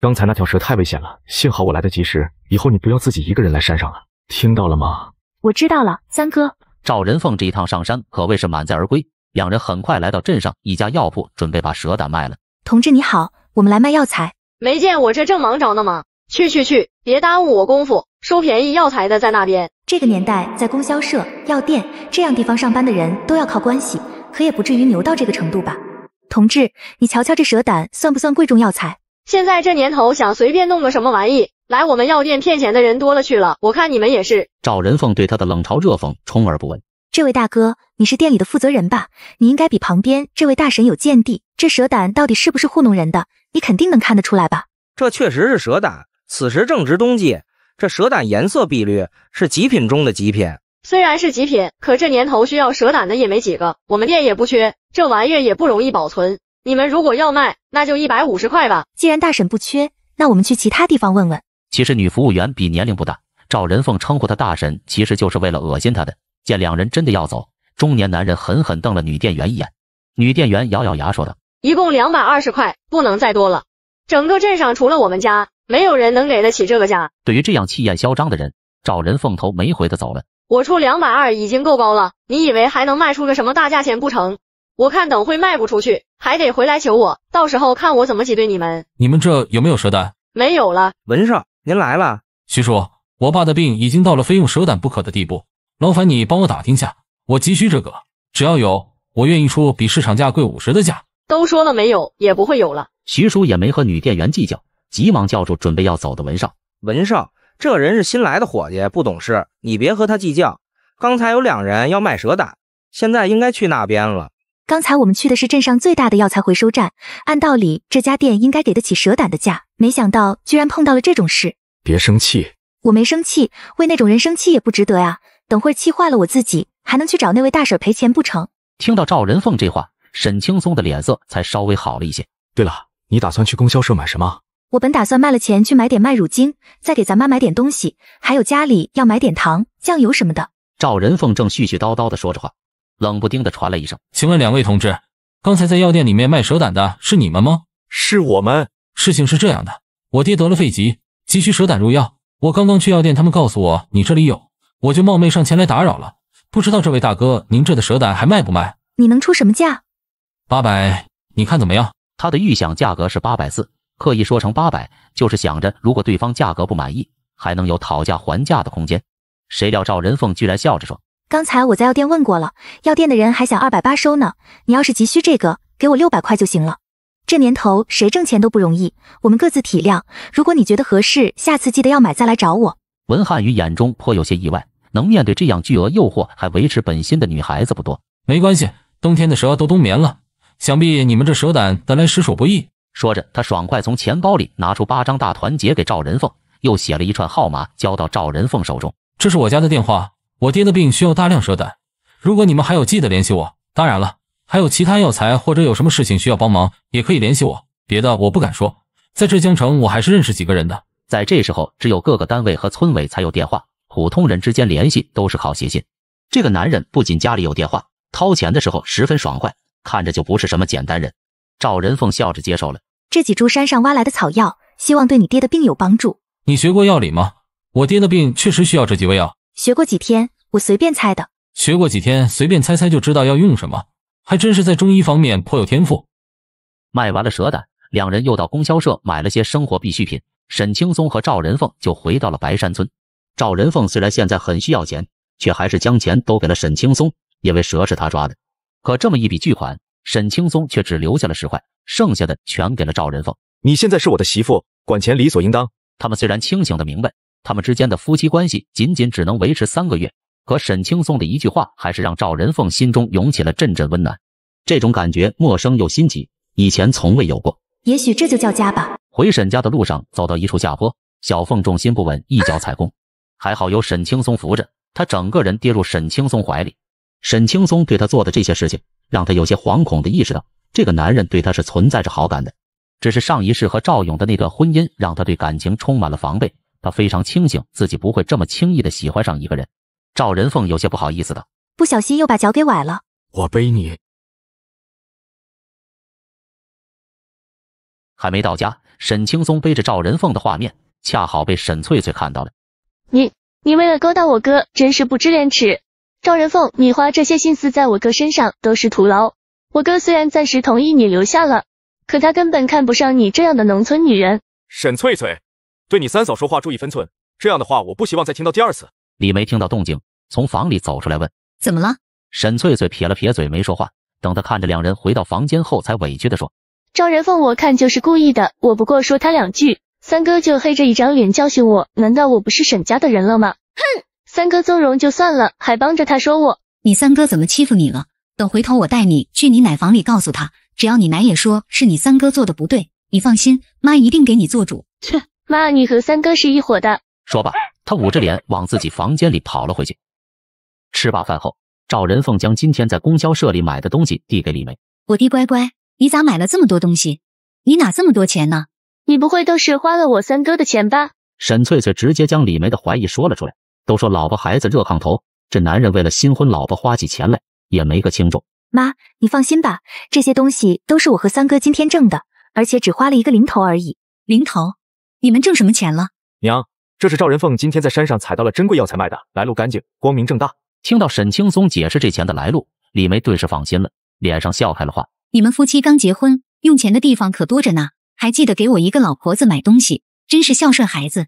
刚才那条蛇太危险了，幸好我来得及时。以后你不要自己一个人来山上了，听到了吗？我知道了，三哥。赵仁凤这一趟上山可谓是满载而归。两人很快来到镇上一家药铺，准备把蛇胆卖了。同志你好，我们来卖药材。没见我这正忙着呢吗？去去去，别耽误我功夫。收便宜药材的在那边。这个年代，在供销社、药店这样地方上班的人都要靠关系，可也不至于牛到这个程度吧？同志，你瞧瞧这蛇胆算不算贵重药材？现在这年头，想随便弄个什么玩意来我们药店骗钱的人多了去了。我看你们也是。赵仁凤对他的冷嘲热讽充耳不闻。这位大哥，你是店里的负责人吧？你应该比旁边这位大神有见地。这蛇胆到底是不是糊弄人的？你肯定能看得出来吧？这确实是蛇胆。此时正值冬季，这蛇胆颜色碧绿，是极品中的极品。虽然是极品，可这年头需要蛇胆的也没几个，我们店也不缺。这玩意也不容易保存。你们如果要卖，那就一百五十块吧。既然大婶不缺，那我们去其他地方问问。其实女服务员比年龄不大，赵仁凤称呼她大婶，其实就是为了恶心她的。见两人真的要走，中年男人狠狠瞪了女店员一眼。女店员咬咬牙说道：“一共两百二十块，不能再多了。整个镇上除了我们家，没有人能给得起这个价。”对于这样气焰嚣张的人，赵仁凤头没回的走了。我出两百二已经够高了，你以为还能卖出个什么大价钱不成？我看等会卖不出去，还得回来求我，到时候看我怎么挤兑你们。你们这有没有蛇胆？没有了。文少，您来了。徐叔，我爸的病已经到了非用蛇胆不可的地步，劳烦你帮我打听下，我急需这个。只要有，我愿意出比市场价贵五十的价。都说了没有，也不会有了。徐叔也没和女店员计较，急忙叫住准备要走的文少。文少，这人是新来的伙计，不懂事，你别和他计较。刚才有两人要卖蛇胆，现在应该去那边了。刚才我们去的是镇上最大的药材回收站，按道理这家店应该给得起蛇胆的价，没想到居然碰到了这种事。别生气，我没生气，为那种人生气也不值得呀。等会儿气坏了我自己，还能去找那位大婶赔钱不成？听到赵仁凤这话，沈青松的脸色才稍微好了一些。对了，你打算去供销社买什么？我本打算卖了钱去买点麦乳精，再给咱妈买点东西，还有家里要买点糖、酱油什么的。赵仁凤正絮絮叨叨地说着话。冷不丁的传了一声：“请问两位同志，刚才在药店里面卖蛇胆的是你们吗？是我们。事情是这样的，我爹得了肺疾，急需蛇胆入药。我刚刚去药店，他们告诉我你这里有，我就冒昧上前来打扰了。不知道这位大哥，您这的蛇胆还卖不卖？你能出什么价？八百，你看怎么样？”他的预想价格是八百四，刻意说成八百，就是想着如果对方价格不满意，还能有讨价还价的空间。谁料赵仁凤居然笑着说。刚才我在药店问过了，药店的人还想二百八收呢。你要是急需这个，给我六百块就行了。这年头谁挣钱都不容易，我们各自体谅。如果你觉得合适，下次记得要买再来找我。文汉宇眼中颇有些意外，能面对这样巨额诱惑还维持本心的女孩子不多。没关系，冬天的蛇都冬眠了，想必你们这蛇胆得来实属不易。说着，他爽快从钱包里拿出八张大团结给赵仁凤，又写了一串号码交到赵仁凤手中。这是我家的电话。我爹的病需要大量蛇胆，如果你们还有记得联系我。当然了，还有其他药材或者有什么事情需要帮忙，也可以联系我。别的我不敢说，在浙江城我还是认识几个人的。在这时候，只有各个单位和村委才有电话，普通人之间联系都是靠写信。这个男人不仅家里有电话，掏钱的时候十分爽快，看着就不是什么简单人。赵仁凤笑着接受了这几株山上挖来的草药，希望对你爹的病有帮助。你学过药理吗？我爹的病确实需要这几味药。学过几天，我随便猜的。学过几天，随便猜猜就知道要用什么，还真是在中医方面颇有天赋。卖完了蛇胆，两人又到供销社买了些生活必需品。沈青松和赵仁凤就回到了白山村。赵仁凤虽然现在很需要钱，却还是将钱都给了沈青松，因为蛇是他抓的。可这么一笔巨款，沈青松却只留下了十块，剩下的全给了赵仁凤。你现在是我的媳妇，管钱理所应当。他们虽然清醒的明白。他们之间的夫妻关系仅仅只能维持三个月，可沈青松的一句话还是让赵仁凤心中涌起了阵阵温暖。这种感觉陌生又新奇，以前从未有过。也许这就叫家吧。回沈家的路上，走到一处下坡，小凤重心不稳，一脚踩空，还好有沈青松扶着，她整个人跌入沈青松怀里。沈青松对她做的这些事情，让她有些惶恐的意识到，这个男人对她是存在着好感的。只是上一世和赵勇的那段婚姻，让她对感情充满了防备。他非常清醒，自己不会这么轻易的喜欢上一个人。赵仁凤有些不好意思道：“不小心又把脚给崴了。”我背你，还没到家。沈青松背着赵仁凤的画面，恰好被沈翠翠看到了。你你为了勾搭我哥，真是不知廉耻！赵仁凤，你花这些心思在我哥身上都是徒劳。我哥虽然暂时同意你留下了，可他根本看不上你这样的农村女人。沈翠翠。对你三嫂说话注意分寸，这样的话我不希望再听到第二次。李梅听到动静，从房里走出来问：“怎么了？”沈翠翠撇了撇嘴，没说话。等她看着两人回到房间后，才委屈地说：“赵仁凤，我看就是故意的。我不过说他两句，三哥就黑着一张脸教训我。难道我不是沈家的人了吗？”哼，三哥纵容就算了，还帮着他说我。你三哥怎么欺负你了？等回头我带你去你奶房里告诉他，只要你奶也说是你三哥做的不对，你放心，妈一定给你做主。切。妈，你和三哥是一伙的。说罢，他捂着脸往自己房间里跑了回去。吃罢饭后，赵仁凤将今天在供销社里买的东西递给李梅。我的乖乖，你咋买了这么多东西？你哪这么多钱呢？你不会都是花了我三哥的钱吧？沈翠翠直接将李梅的怀疑说了出来。都说老婆孩子热炕头，这男人为了新婚老婆花起钱来也没个轻重。妈，你放心吧，这些东西都是我和三哥今天挣的，而且只花了一个零头而已。零头？你们挣什么钱了，娘？这是赵仁凤今天在山上采到了珍贵药材卖的，来路干净，光明正大。听到沈青松解释这钱的来路，李梅顿时放心了，脸上笑开了花。你们夫妻刚结婚，用钱的地方可多着呢，还记得给我一个老婆子买东西，真是孝顺孩子。